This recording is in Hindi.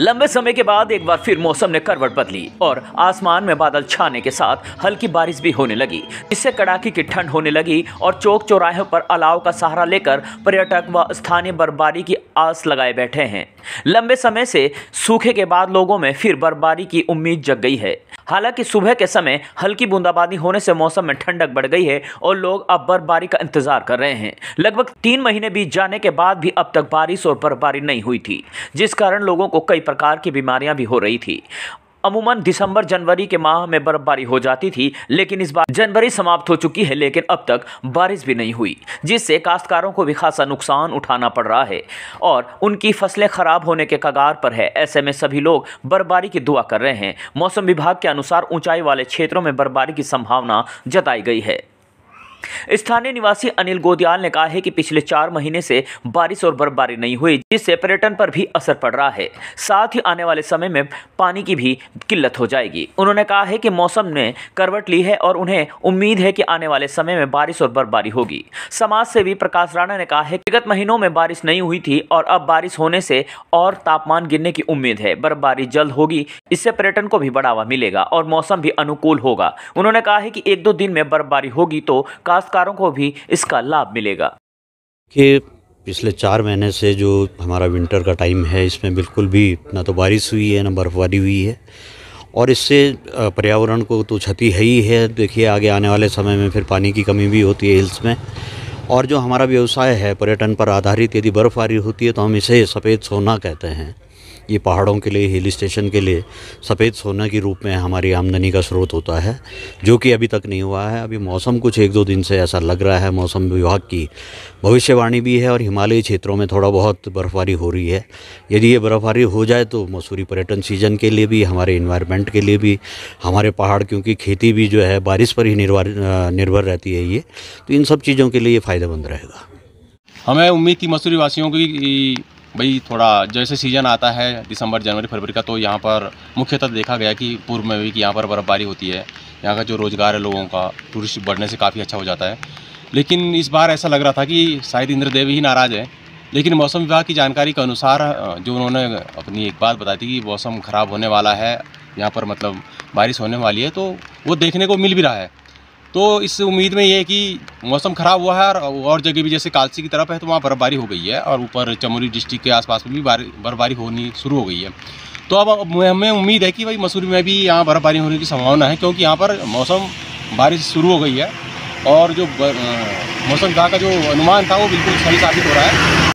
लंबे समय के बाद एक बार फिर मौसम ने करवट बदली और आसमान में बादल छाने के साथ हल्की बारिश भी होने लगी इससे कड़ाके की ठंड होने लगी और चौक चौराहों पर अलाव का सहारा लेकर पर्यटक व स्थानीय बर्फबारी की आस लगाए बैठे हैं लंबे समय से सूखे के बाद लोगों में फिर बर्फबारी की उम्मीद जग गई है हालांकि सुबह के समय हल्की बूंदाबांदी होने से मौसम में ठंडक बढ़ गई है और लोग अब बर्फबारी का इंतजार कर रहे हैं लगभग तीन महीने बीत जाने के बाद भी अब तक बारिश और बर्फबारी नहीं हुई थी जिस कारण लोगों को कई प्रकार की बीमारियां भी हो रही थी अमूमन दिसंबर जनवरी के माह में बर्फबारी हो जाती थी लेकिन इस बार जनवरी समाप्त हो चुकी है लेकिन अब तक बारिश भी नहीं हुई जिससे काश्तकारों को भी खासा नुकसान उठाना पड़ रहा है और उनकी फसलें खराब होने के कगार पर है ऐसे में सभी लोग बर्फबारी की दुआ कर रहे हैं मौसम विभाग के अनुसार ऊंचाई वाले क्षेत्रों में बर्फबारी की संभावना जताई गई है स्थानीय निवासी अनिल गोदियाल ने कहा है कि पिछले चार महीने से बारिश और बर्फबारी नहीं हुई जिससे पर्यटन पर भी असर पड़ रहा है साथ ही आने वाले समय में पानी की भी किल्लत हो जाएगी उन्होंने कहा है कि मौसम ने करवट ली है और उन्हें उम्मीद है कि आने वाले समय में बारिश और बर्फबारी होगी समाज सेवी प्रकाश राणा ने कहा है कि विगत महीनों में बारिश नहीं हुई थी और अब बारिश होने से और तापमान गिरने की उम्मीद है बर्फबारी जल्द होगी इससे पर्यटन को भी बढ़ावा मिलेगा और मौसम भी अनुकूल होगा उन्होंने कहा है कि एक दो दिन में बर्फबारी होगी तो काश्तकारों को भी इसका लाभ मिलेगा कि पिछले चार महीने से जो हमारा विंटर का टाइम है इसमें बिल्कुल भी ना तो बारिश हुई है ना बर्फ़बारी हुई है और इससे पर्यावरण को तो क्षति है ही है देखिए आगे आने वाले समय में फिर पानी की कमी भी होती है हिल्स में और जो हमारा व्यवसाय है पर्यटन पर आधारित यदि बर्फ़बारी होती है तो हम इसे सफ़ेद सोना कहते हैं ये पहाड़ों के लिए हिल स्टेशन के लिए सफ़ेद सोना के रूप में हमारी आमदनी का स्रोत होता है जो कि अभी तक नहीं हुआ है अभी मौसम कुछ एक दो दिन से ऐसा लग रहा है मौसम विभाग की भविष्यवाणी भी है और हिमालयी क्षेत्रों में थोड़ा बहुत बर्फ़बारी हो रही है यदि ये बर्फ़बारी हो जाए तो मसूरी पर्यटन सीजन के लिए भी हमारे इन्वायरमेंट के लिए भी हमारे पहाड़ क्योंकि खेती भी जो है बारिश पर ही निर्भर निर्भर रहती है ये तो इन सब चीज़ों के लिए फ़ायदेमंद रहेगा हमें उम्मीद थी मसूरी वासियों की भाई थोड़ा जैसे सीज़न आता है दिसंबर जनवरी फरवरी का तो यहाँ पर मुख्यतः देखा गया कि पूर्व में भी कि यहाँ पर बर्फ़बारी होती है यहाँ का जो रोज़गार है लोगों का टूरिस्ट बढ़ने से काफ़ी अच्छा हो जाता है लेकिन इस बार ऐसा लग रहा था कि शायद इंद्रदेव ही नाराज़ है लेकिन मौसम विभाग की जानकारी के अनुसार जो उन्होंने अपनी एक बात बताई थी कि मौसम ख़राब होने वाला है यहाँ पर मतलब बारिश होने वाली है तो वो देखने को मिल भी रहा है तो इस उम्मीद में ये है कि मौसम ख़राब हुआ है और और जगह भी जैसे कालसी की तरफ है तो वहाँ बर्फबारी हो गई है और ऊपर चमोली डिस्ट्रिक्ट के आसपास में भी बर्फबारी होनी शुरू हो गई है तो अब हमें उम्मीद है कि भाई मसूरी में भी यहाँ बर्फबारी होने की संभावना है क्योंकि यहाँ पर मौसम बारिश शुरू हो गई है और जो मौसम का जो अनुमान था वो बिल्कुल सही साबित हो रहा है